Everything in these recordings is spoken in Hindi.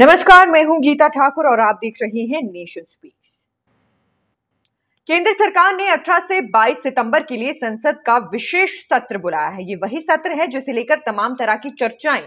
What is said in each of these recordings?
नमस्कार मैं हूं गीता ठाकुर और आप देख रहे हैं नेशन स्पीक्स केंद्र सरकार ने 18 से 22 सितंबर के लिए संसद का विशेष सत्र बुलाया है ये वही सत्र है जिसे लेकर तमाम तरह की चर्चाएं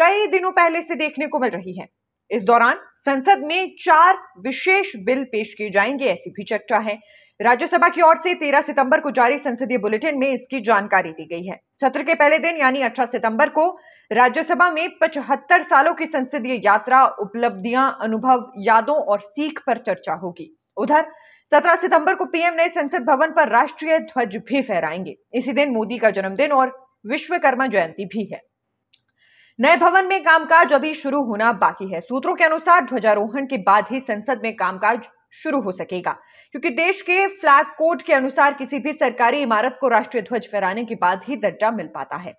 कई दिनों पहले से देखने को मिल रही है इस दौरान संसद में चार विशेष बिल पेश किए जाएंगे ऐसी भी चर्चा है राज्यसभा की ओर से 13 सितंबर को जारी संसदीय बुलेटिन में इसकी जानकारी दी गई है सत्र के पहले दिन यानी 18 सितंबर को राज्यसभा में 75 सालों की संसदीय यात्रा उपलब्धियां अनुभव यादों और सीख पर चर्चा होगी उधर 17 सितंबर को पीएम नए संसद भवन पर राष्ट्रीय ध्वज भी फहराएंगे इसी दिन मोदी का जन्मदिन और विश्वकर्मा जयंती भी है नए भवन में कामकाज अभी शुरू होना बाकी है सूत्रों के अनुसार ध्वजारोहण के बाद ही संसद में कामकाज शुरू हो सकेगा क्योंकि देश के फ्लैग कोड के अनुसार किसी भी सरकारी इमारत को राष्ट्रीय ध्वज फहराने के बाद ही दर्जा मिल पाता है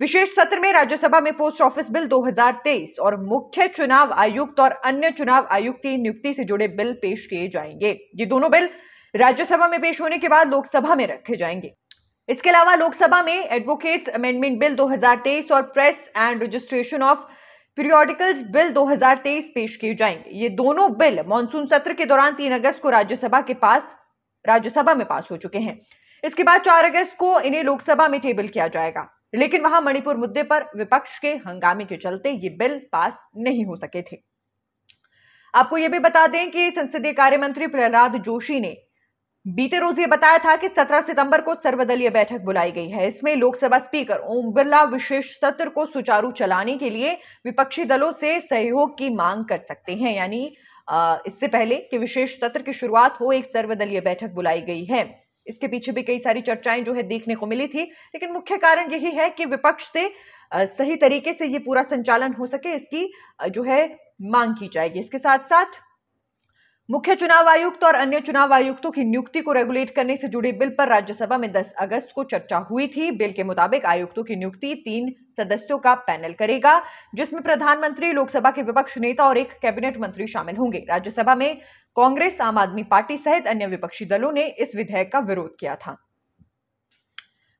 विशेष सत्र में राज्यसभा में पोस्ट ऑफिस बिल 2023 और मुख्य चुनाव आयुक्त और अन्य चुनाव आयुक्त की नियुक्ति से जुड़े बिल पेश किए जाएंगे ये दोनों बिल राज्यसभा में पेश होने के बाद लोकसभा में रखे जाएंगे इसके अलावा लोकसभा में एडवोकेट्स अमेंडमेंट बिल 2023 और press and registration of periodicals bill 2023 पेश किए जाएंगे ये दोनों बिल मानसून सत्र के दौरान 3 अगस्त को राज्यसभा के पास राज्यसभा में पास हो चुके हैं इसके बाद 4 अगस्त को इन्हें लोकसभा में टेबल किया जाएगा लेकिन वहां मणिपुर मुद्दे पर विपक्ष के हंगामे के चलते ये बिल पास नहीं हो सके थे आपको यह भी बता दें कि संसदीय कार्य मंत्री प्रहलाद जोशी ने बीते रोज ये बताया था कि 17 सितंबर को सर्वदलीय बैठक बुलाई गई है इसमें लोकसभा स्पीकर ओम बिरला विशेष सत्र को सुचारू चलाने के लिए विपक्षी दलों से सहयोग की मांग कर सकते हैं यानी इससे पहले कि विशेष सत्र की शुरुआत हो एक सर्वदलीय बैठक बुलाई गई है इसके पीछे भी कई सारी चर्चाएं जो है देखने को मिली थी लेकिन मुख्य कारण यही है कि विपक्ष से सही तरीके से ये पूरा संचालन हो सके इसकी जो है मांग की जाएगी इसके साथ साथ मुख्य चुनाव आयुक्त और अन्य चुनाव आयुक्तों की नियुक्ति को रेगुलेट करने से जुड़े बिल पर राज्यसभा में 10 अगस्त को चर्चा हुई थी बिल के मुताबिक आयुक्तों की नियुक्ति तीन सदस्यों का पैनल करेगा जिसमें प्रधानमंत्री लोकसभा के विपक्ष नेता और एक कैबिनेट मंत्री शामिल होंगे राज्यसभा में कांग्रेस आम आदमी पार्टी सहित अन्य विपक्षी दलों ने इस विधेयक का विरोध किया था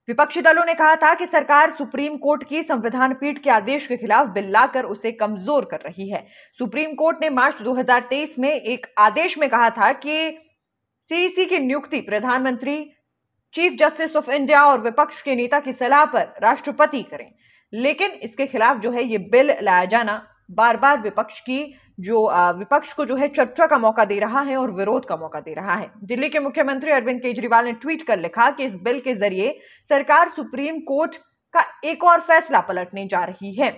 विपक्षी दलों ने कहा था कि सरकार सुप्रीम कोर्ट की संविधान पीठ के आदेश के खिलाफ बिल लाकर उसे कमजोर कर रही है सुप्रीम कोर्ट ने मार्च 2023 में एक आदेश में कहा था कि सीईसी e की नियुक्ति प्रधानमंत्री चीफ जस्टिस ऑफ इंडिया और विपक्ष के नेता की सलाह पर राष्ट्रपति करें लेकिन इसके खिलाफ जो है ये बिल लाया जाना बार बार विपक्ष की जो विपक्ष को जो है चर्चा का मौका दे रहा है और विरोध का मौका दे रहा है दिल्ली के मुख्यमंत्री अरविंद केजरीवाल ने ट्वीट कर लिखा कि इस बिल के जरिए सरकार सुप्रीम कोर्ट का एक और फैसला पलटने जा रही है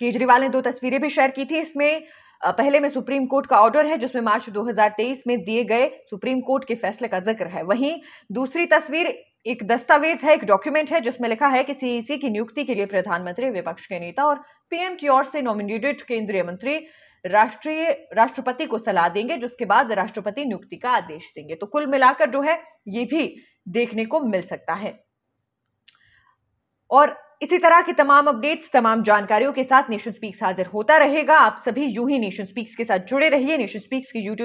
केजरीवाल ने दो तस्वीरें भी शेयर की थी इसमें पहले में सुप्रीम कोर्ट का ऑर्डर है जिसमें मार्च 2023 में दिए गए सुप्रीम कोर्ट के फैसले का जिक्र है वहीं दूसरी तस्वीर एक दस्तावेज है एक डॉक्यूमेंट है जिसमें लिखा है कि सीईसी की नियुक्ति के लिए प्रधानमंत्री विपक्ष के नेता और पीएम की ओर से नॉमिनेटेड केंद्रीय मंत्री राष्ट्रीय राष्ट्रपति को सलाह देंगे जिसके बाद राष्ट्रपति नियुक्ति का आदेश देंगे तो कुल मिलाकर जो है ये भी देखने को मिल सकता है और इसी तरह की तमाम अपडेट्स तमाम जानकारियों के साथ नेशन स्पीक्स हाजिर होता रहेगा आप सभी यूं ही नेशन स्पीक्स के साथ जुड़े रहिए नेशन स्पीक्स की यूट्यूब